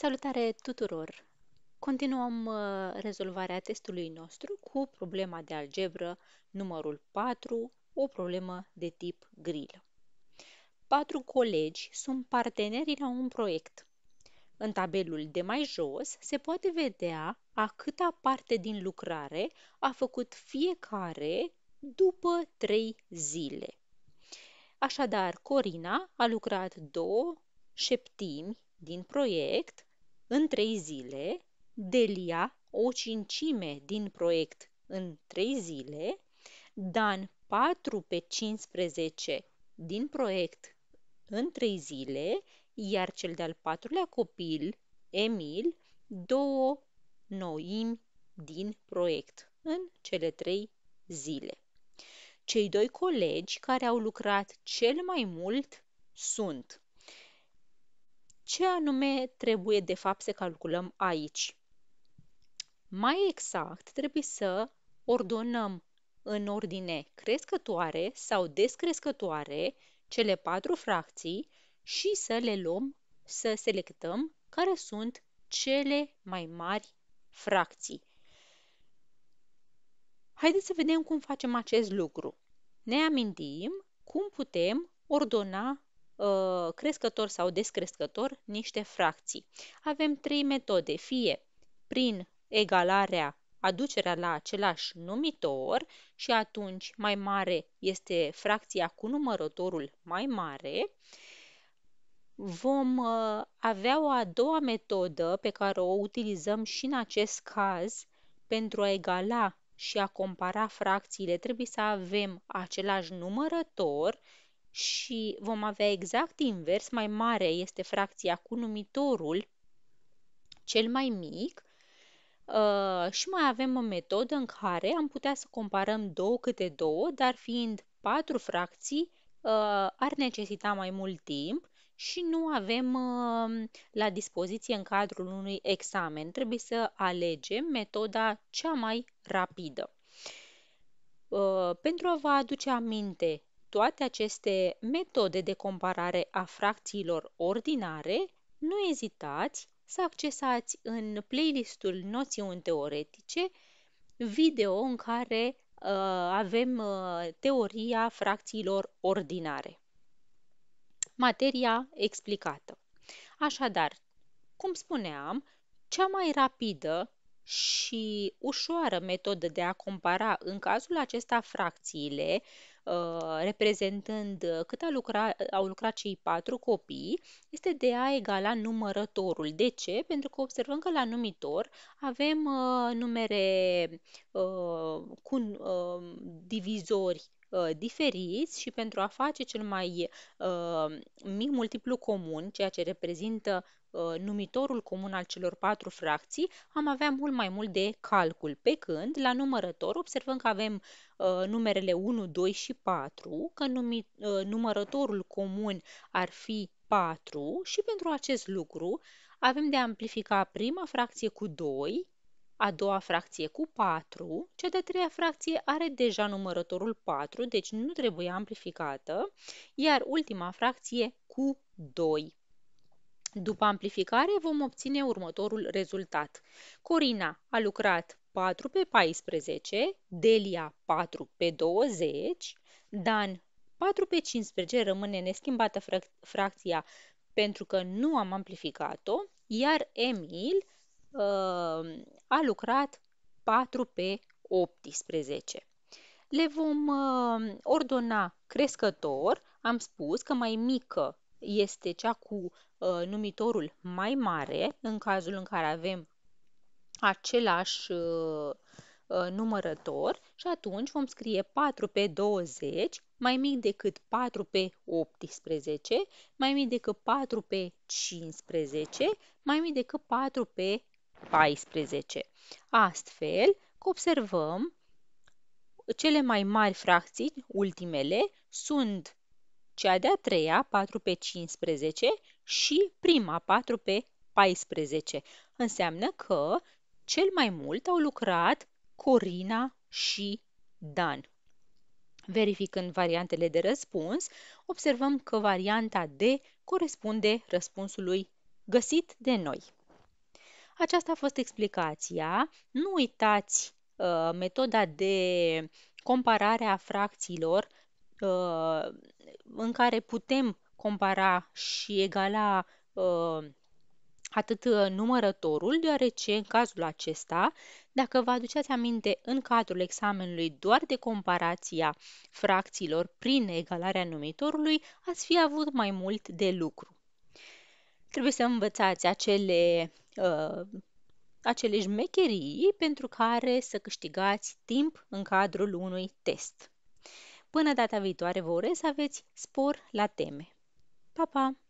Salutare tuturor! Continuăm uh, rezolvarea testului nostru cu problema de algebră numărul 4, o problemă de tip grill. Patru colegi sunt parteneri la un proiect. În tabelul de mai jos se poate vedea a câta parte din lucrare a făcut fiecare după 3 zile. Așadar, Corina a lucrat două șeptimi din proiect, în trei zile, Delia o cincime din proiect în trei zile, Dan 4 pe 15 din proiect în trei zile, iar cel de-al patrulea copil, Emil, două noimi din proiect în cele trei zile. Cei doi colegi care au lucrat cel mai mult sunt ce anume trebuie de fapt să calculăm aici? Mai exact, trebuie să ordonăm în ordine crescătoare sau descrescătoare cele patru fracții și să le luăm, să selectăm care sunt cele mai mari fracții. Haideți să vedem cum facem acest lucru. Ne amintim cum putem ordona Uh, crescător sau descrescător niște fracții. Avem trei metode, fie prin egalarea, aducerea la același numitor și atunci mai mare este fracția cu numărătorul mai mare, vom uh, avea o a doua metodă pe care o utilizăm și în acest caz pentru a egala și a compara fracțiile trebuie să avem același numărător și vom avea exact invers, mai mare este fracția cu numitorul cel mai mic uh, și mai avem o metodă în care am putea să comparăm două câte două, dar fiind patru fracții uh, ar necesita mai mult timp și nu avem uh, la dispoziție în cadrul unui examen. Trebuie să alegem metoda cea mai rapidă. Uh, pentru a vă aduce aminte toate aceste metode de comparare a fracțiilor ordinare, nu ezitați să accesați în playlistul Noțiuni Teoretice video în care uh, avem uh, teoria fracțiilor ordinare. Materia explicată. Așadar, cum spuneam, cea mai rapidă și ușoară metodă de a compara în cazul acesta fracțiile, uh, reprezentând cât a lucra, au lucrat cei patru copii, este de a egala numărătorul. De ce? Pentru că observăm că la numitor avem uh, numere uh, cu divizori Uh, diferiți și pentru a face cel mai uh, mic multiplu comun, ceea ce reprezintă uh, numitorul comun al celor patru fracții, am avea mult mai mult de calcul, pe când la numărător observăm că avem uh, numerele 1, 2 și 4, că numi, uh, numărătorul comun ar fi 4 și pentru acest lucru avem de amplifica prima fracție cu 2, a doua fracție cu 4, cea de-a treia fracție are deja numărătorul 4, deci nu trebuie amplificată, iar ultima fracție cu 2. După amplificare vom obține următorul rezultat. Corina a lucrat 4 pe 14, Delia 4 pe 20, Dan 4 pe 15 rămâne neschimbată frac fracția pentru că nu am amplificat-o, iar Emil Uh, a lucrat 4 pe 18. Le vom uh, ordona crescător, am spus că mai mică este cea cu uh, numitorul mai mare, în cazul în care avem același numărător și atunci vom scrie 4 pe 20 mai mic decât 4 pe 18, mai mic decât 4 pe 15, mai mic decât 4 pe 14. Astfel observăm cele mai mari fracții, ultimele, sunt cea de-a treia, 4 pe 15, și prima, 4 pe 14. Înseamnă că cel mai mult au lucrat Corina și Dan. Verificând variantele de răspuns, observăm că varianta D corespunde răspunsului găsit de noi. Aceasta a fost explicația. Nu uitați uh, metoda de comparare a fracțiilor uh, în care putem compara și egala uh, atât numărătorul, deoarece în cazul acesta, dacă vă aduceți aminte în cadrul examenului doar de comparația fracțiilor prin egalarea numitorului, ați fi avut mai mult de lucru. Trebuie să învățați acele uh, acele șmecherii pentru care să câștigați timp în cadrul unui test. Până data viitoare vă urez să aveți spor la teme. Pa, pa!